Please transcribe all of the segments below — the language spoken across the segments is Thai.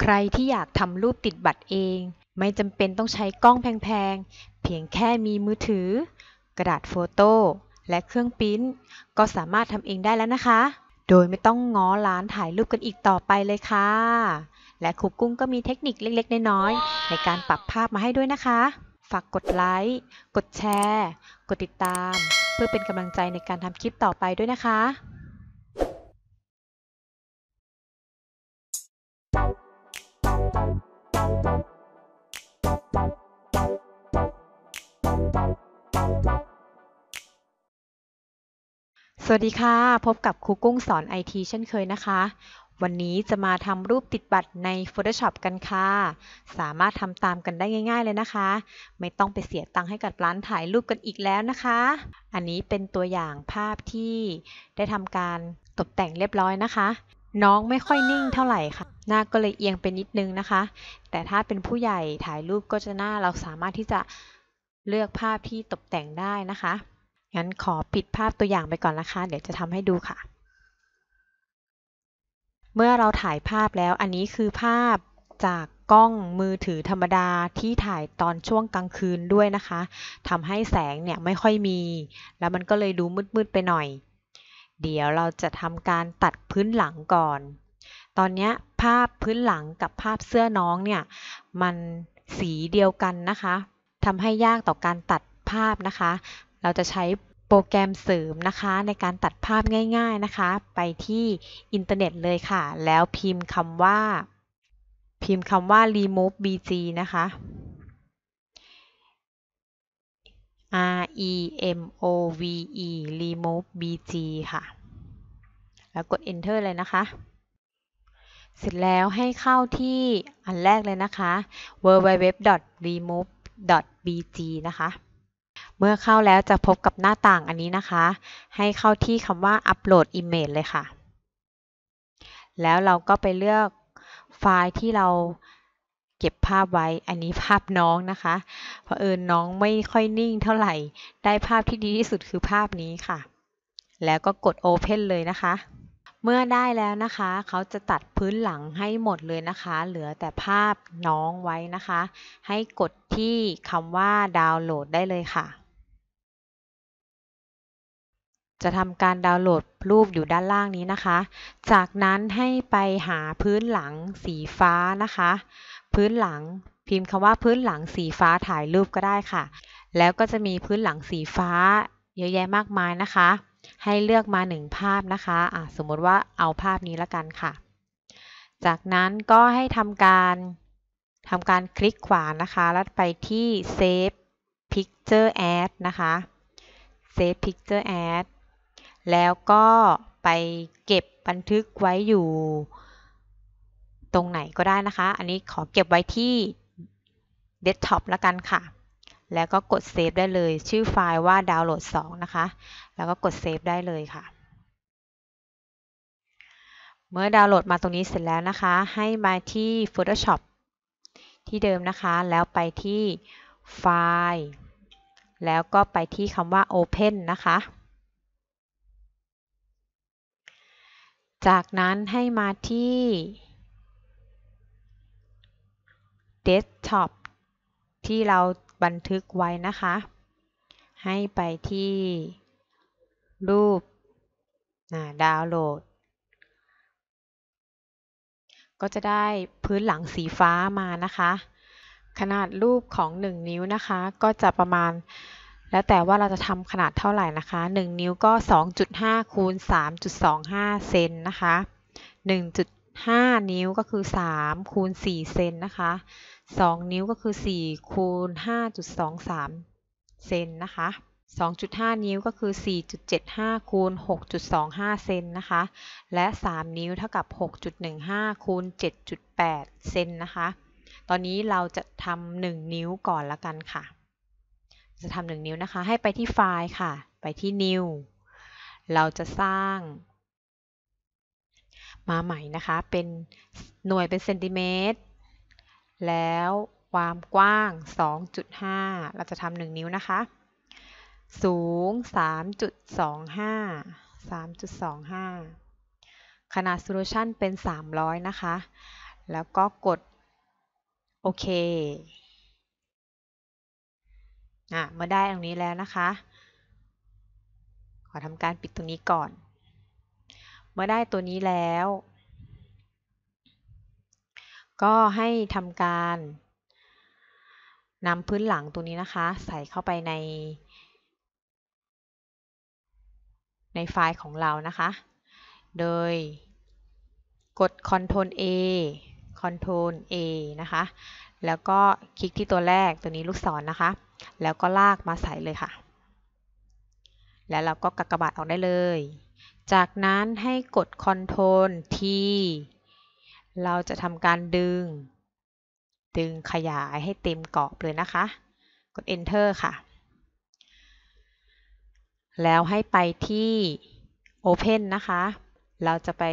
ใครที่อยากทำรูปติดบัตรเอง ไม่จำเป็นต้องใช้กล้องแพงๆ เพียงแค่มีมือถือ กระดาษโฟโต้และเครื่องพิมพ์ก็สามารถทำเองได้แล้วนะคะ โดยไม่ต้องง้อร้านถ่ายรูปกันอีกต่อไปเลยค่ะ และครูกุ้งก็มีเทคนิคเล็กๆน้อยๆในการปรับภาพมาให้ด้วยนะคะ ฝากกดไลค์กดแชร์กดติดตาม เพื่อเป็นกำลังใจในการทำคลิปต่อไปด้วยนะคะสวัสดีค่ะ พบกับครูกุ้งสอนไอทีเช่นเคยนะคะ วันนี้จะมาทำรูปติดบัตรใน Photoshop กันค่ะ สามารถทำตามกันได้ง่ายๆ เลยนะคะ ไม่ต้องไปเสียตังค์ให้กับ ร้านถ่ายรูปกันอีกแล้วนะคะ อันนี้เป็นตัวอย่างภาพที่ได้ทำการตกแต่งเรียบร้อยนะคะ น้องไม่ค่อยนิ่งเท่าไหร่ค่ะ หน้าก็เลยเอียงไปนิดนึงนะคะ แต่ถ้าเป็นผู้ใหญ่ถ่ายรูปก็จะหน้าเราสามารถที่จะเลือกภาพที่ตกแต่งได้นะคะงั้นขอปิดภาพตัวอย่างไปก่อนนะคะ เดี๋ยวจะทำให้ดูค่ะ เมื่อเราถ่ายภาพแล้ว อันนี้คือภาพจากกล้องมือถือธรรมดาที่ถ่ายตอนช่วงกลางคืนด้วยนะคะทำให้แสงเนี่ยไม่ค่อยมี แล้วมันก็เลยดูมืดๆไปหน่อย เดี๋ยวเราจะทำการตัดพื้นหลังก่อน ตอนนี้ภาพพื้นหลังกับภาพเสื้อน้องเนี่ย มันสีเดียวกันนะคะทำให้ยากต่อการตัดภาพนะคะเราจะใช้โปรแกรมเสริมนะคะในการตัดภาพง่ายๆนะคะ ไปที่อินเทอร์เน็ตเลยค่ะ แล้วพิมพ์คำว่า พิมพ์คำว่า remove bg นะคะ r e m o v e remove bg ค่ะ แล้วกด enter เลยนะคะ เสร็จแล้วให้เข้าที่อันแรกเลยนะคะ www remove bg นะคะเมื่อเข้าแล้วจะพบกับหน้าต่างอันนี้นะคะ ให้เข้าที่คำว่า Upload Image เลยค่ะ แล้วเราก็ไปเลือกไฟล์ที่เราเก็บภาพไว้ อันนี้ภาพน้องนะคะ เพราะเอิญน้องไม่ค่อยนิ่งเท่าไหร่ ได้ภาพที่ดีที่สุดคือภาพนี้ค่ะ แล้วก็กด Open เลยนะคะ เมื่อได้แล้วนะคะ เขาจะตัดพื้นหลังให้หมดเลยนะคะ เหลือแต่ภาพน้องไว้นะคะ ให้กดที่คำว่าดาวน์โหลดได้เลยค่ะจะทำการดาวน์โหลดรูปอยู่ด้านล่างนี้นะคะ จากนั้นให้ไปหาพื้นหลังสีฟ้านะคะ พื้นหลังพิมพ์คำว่าพื้นหลังสีฟ้าถ่ายรูปก็ได้ค่ะ แล้วก็จะมีพื้นหลังสีฟ้า เยอะแยะมากมายนะคะ ให้เลือกมาหนึ่งภาพนะคะะสมมติว่าเอาภาพนี้ละกันค่ะ จากนั้นก็ให้ทำการทำการคลิกขวานะคะแล้วไปที่ save picture as นะคะ save picture as แล้วก็ไปเก็บบันทึกไว้อยู่ตรงไหนก็ได้นะคะ อันนี้ขอเก็บไว้ที่เดสก์ท็อปแล้วกันค่ะ แล้วก็กดเซฟได้เลย ชื่อไฟล์ว่าดาวน์โหลด 2 นะคะ แล้วก็กดเซฟได้เลยค่ะ เมื่อดาวน์โหลดมาตรงนี้เสร็จแล้วนะคะ ให้มาที่ Photoshop ที่เดิมนะคะ แล้วไปที่ไฟล์ แล้วก็ไปที่คำว่า Open นะคะจากนั้นให้มาที่ Desktop ที่เราบันทึกไว้นะคะ ให้ไปที่ รูปนะดาวน์โหลด ก็จะได้พื้นหลังสีฟ้ามานะคะ ขนาดรูปของ 1 นิ้วนะคะก็จะประมาณแล้วแต่ว่าเราจะทำขนาดเท่าไหร่นะคะ 1 นิ้วก็ 2.5 คูณ3.25 เซนนะคะ 1.5 นิ้วก็คือ 3 คูณ 4 เซนนะคะ 2 นิ้วก็คือ 4 คูณ5.23 เซนนะคะ 2.5 นิ้วก็คือ 4.75 คูณ6.25 เซนนะคะ และ 3 นิ้วเท่ากับ 6.15 คูณ 7.8 เซนนะคะ ตอนนี้เราจะทำ1นิ้วก่อนละกันค่ะจะทำหนึ่งนิ้วนะคะ ให้ไปที่ไฟล์ค่ะ ไปที่ new เราจะสร้างมาใหม่นะคะ เป็นหน่วยเป็นเซนติเมตร แล้วความกว้าง 2.5 เราจะทำหนึ่งนิ้วนะคะ สูง 3.25 3.25 ขนาดโซลูชันเป็น 300 นะคะ แล้วก็กดโอเคอ่ะเมื่อได้ตรงนี้แล้วนะคะ ขอทำการปิดตรงนี้ก่อน เมื่อได้ตัวนี้แล้ว ก็ให้ทำการนำพื้นหลังตัวนี้นะคะ ใส่เข้าไปใน ในไฟล์ของเรานะคะ โดยกด Ctrl A Ctrl A นะคะแล้วก็คลิกที่ตัวแรกตัวนี้ลูกศรนนะคะ แล้วก็ลากมาใส่เลยค่ะ แล้วเราก็กากบาทออกได้เลย จากนั้นให้กด Ctrl T เราจะทำการดึง ดึงขยายให้เต็มกรอบเลยนะคะ กด Enter ค่ะ แล้วให้ไปที่ Open นะคะ เราจะไป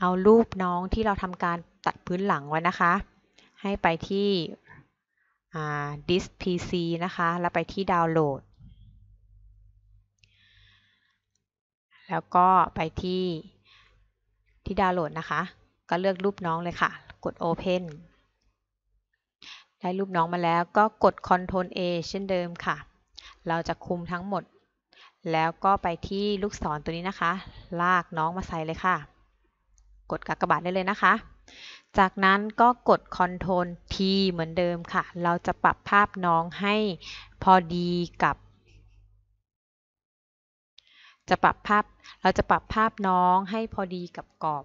เอารูปน้องที่เราทำการตัดพื้นหลังไว้นะคะให้ไปที่ disk PC นะคะ แล้วไปที่ดาวน์โหลด แล้วก็ไปที่ที่ดาวน์โหลดนะคะ ก็เลือกรูปน้องเลยค่ะ กด Open ได้รูปน้องมาแล้วก็กด Ctrl A เช่นเดิมค่ะ เราจะคุมทั้งหมด แล้วก็ไปที่ลูกศรตัวนี้นะคะ ลากน้องมาใส่เลยค่ะ กดกากบาทได้เลยนะคะจากนั้นก็กด Ctrl T เหมือนเดิมค่ะ เราจะปรับภาพน้องให้พอดีกับ จะปรับภาพเราจะปรับภาพน้องให้พอดีกับกรอบ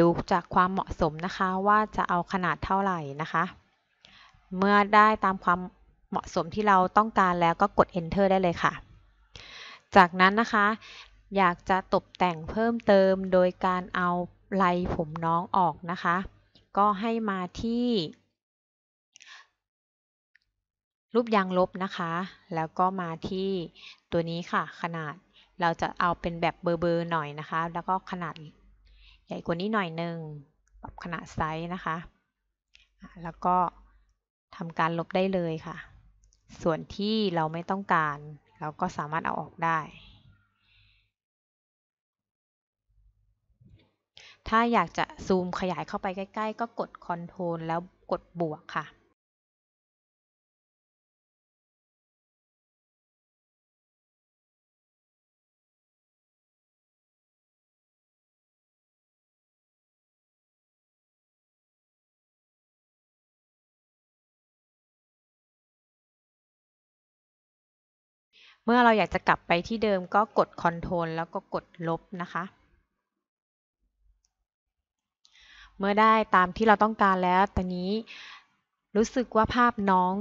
ดูจากความเหมาะสมนะคะว่าจะเอาขนาดเท่าไหร่นะคะ เมื่อได้ตามความเหมาะสมที่เราต้องการแล้วก็กด enter ได้เลยค่ะ จากนั้นนะคะ อยากจะตกแต่งเพิ่มเติมโดยการเอาลายผมน้องออกนะคะ ก็ให้มาที่ รูปยางลบนะคะ แล้วก็มาที่ตัวนี้ค่ะ ขนาดเราจะเอาเป็นแบบเบอร์ๆหน่อยนะคะ แล้วก็ขนาดใหญ่กว่านี้หน่อยหนึ่งปรับขนาดไซส์นะคะ แล้วก็ทำการลบได้เลยค่ะส่วนที่เราไม่ต้องการ เราก็สามารถเอาออกได้ ถ้าอยากจะซูมขยายเข้าไปใกล้ ๆ ก็กด Ctrl แล้วกดบวกค่ะเมื่อเราอยากจะกลับไปที่เดิมก็กด Ctrl แล้วก็กดลบนะคะ เมื่อได้ตามที่เราต้องการแล้วตอนนี้รู้สึกว่าภาพน้อง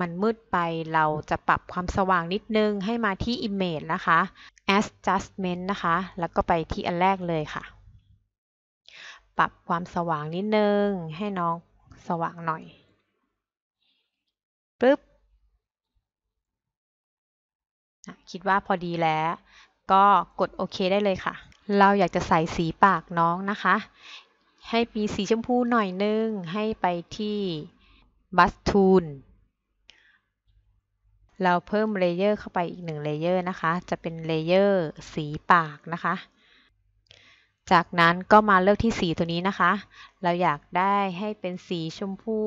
มันมืดไปเราจะปรับความสว่างนิดนึงให้มาที่ Image นะคะ Adjustment นะคะแล้วก็ไปที่อันแรกเลยค่ะ ปรับความสว่างนิดนึงให้น้องสว่างหน่อยปึ๊บคิดว่าพอดีแล้วก็กดโอเคได้เลยค่ะ เราอยากจะใส่สีปากน้องนะคะ ให้มีสีชมพูหน่อยนึงให้ไปที่บัสทูนเราเพิ่มเลเยอร์เข้าไปอีกหนึ่งเลเยอร์นะคะจะเป็นเลเยอร์สีปากนะคะ จากนั้นก็มาเลือกที่สีตัวนี้นะคะ เราอยากได้ให้เป็นสีชมพู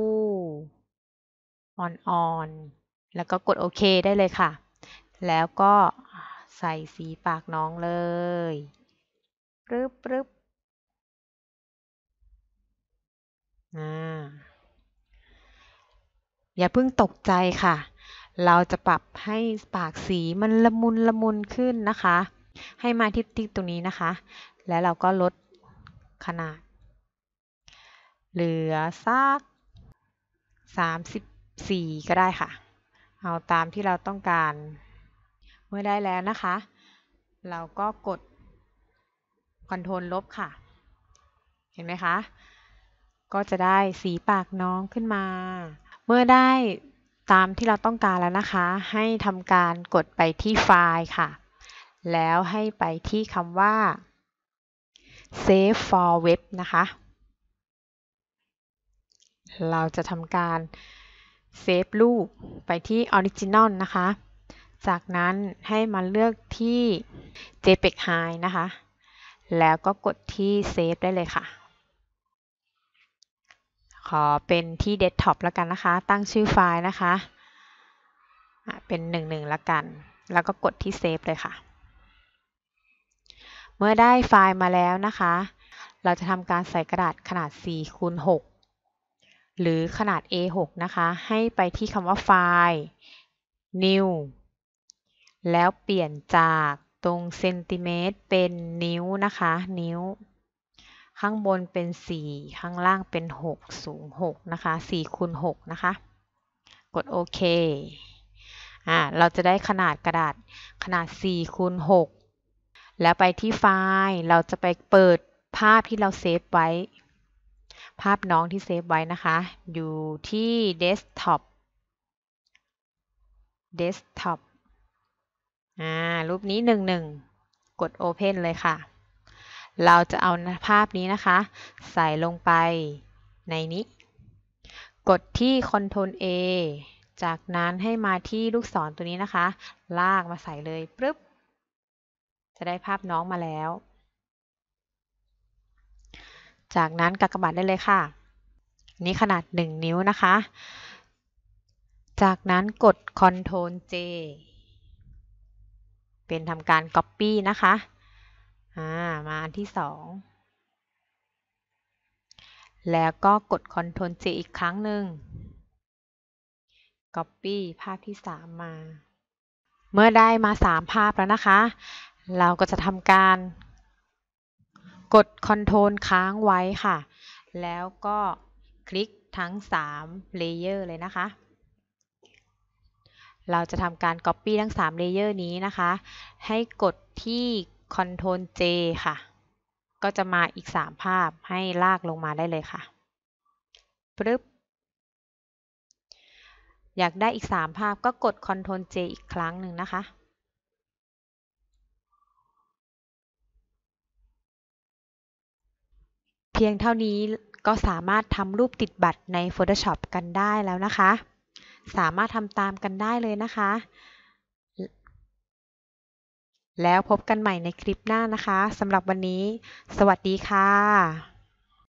อ่อนๆแล้วก็กดโอเคได้เลยค่ะแล้วก็ใส่สีปากน้องเลยปรึบปรึบอย่าเพิ่งตกใจค่ะ เราจะปรับให้ปากสีมันละมุนละมุนขึ้นนะคะ ให้มาทิศติตรงนี้นะคะ แล้วเราก็ลดขนาด เหลือสัก34 ก็ได้ค่ะ เอาตามที่เราต้องการเมื่อได้แล้วนะคะ เราก็กดคอนโทรลลบค่ะ เห็นไหมคะ ก็จะได้สีปากน้องขึ้นมา เมื่อได้ตามที่เราต้องการแล้วนะคะ ให้ทำการกดไปที่ไฟล์ค่ะ แล้วให้ไปที่คำว่า save for web นะคะ เราจะทำการเซฟรูปไปที่ original นะคะจากนั้นให้มาเลือกที่ JPEG High นะคะ แล้วก็กดที่ Save ได้เลยค่ะ ขอเป็นที่ Desktop แล้วกันนะคะ ตั้งชื่อไฟล์นะคะ เป็น1งแล้วกัน แล้วก็กดที่ Save เลยค่ะ เมื่อได้ไฟล์มาแล้วนะคะ เราจะทำการใส่กระดาษขนาด 4คูณ6 หรือขนาด A6 นะคะ ให้ไปที่คำว่าไฟล์ New แล้วเปลี่ยนจากตรงเซนติเมตรเป็นนิ้วนะคะ นิ้ว ข้างบนเป็น 4 ข้างล่างเป็น 6 สูง6นะคะ4คูณ6นะคะกดโอเคอ่าเราจะได้ขนาดกระดาษขนาด4คูณ6แล้วไปที่ไฟล์เราจะไปเปิดภาพที่เราเซฟไว้ ภาพน้องที่เซฟไว้นะคะ อยู่ที่เดสก์ท็อปเดสก์ท็อปอ่ารูปนี้หนึ่งหนึ่งกด Open เลยค่ะ เราจะเอาภาพนี้นะคะ ใส่ลงไปในนี้ กดที่ Ctrl A จากนั้นให้มาที่ลูกศรตัวนี้นะคะ ลากมาใส่เลยปึ๊บ จะได้ภาพน้องมาแล้ว จากนั้นกากบาทได้เลยค่ะ นี่ขนาด 1 นิ้วนะคะ จากนั้นกด Ctrl J เป็นทำการ Copy นะคะามาอันที่ 2 แล้วก็กด Ctrl J อีกครั้งหนึ่ง Copy ภาพที่3 มา เมื่อได้มา 3 ภาพแล้วนะคะ เราก็จะทำการกด Ctrl ค้างไว้ค่ะ แล้วก็คลิกทั้ง3เลเยอร์เลยนะคะเราจะทำการ Copy ทั้ง 3 l a อร์นี้นะคะ ให้กดที่ Ctrl J ค่ะ ก็จะมาอีก 3 ภาพให้ลากลงมาได้เลยค่ะ ปึ๊บ อยากได้อีก 3 ภาพก็กด Ctrl J อีกครั้งหนึ่งนะคะ เพียงเท่านี้ก็สามารถทำรูปติดบัตรใน Photoshop กันได้แล้วนะคะสามารถทำตามกันได้เลยนะคะ แล้วพบกันใหม่ในคลิปหน้านะคะสำหรับวันนี้ สวัสดีค่ะ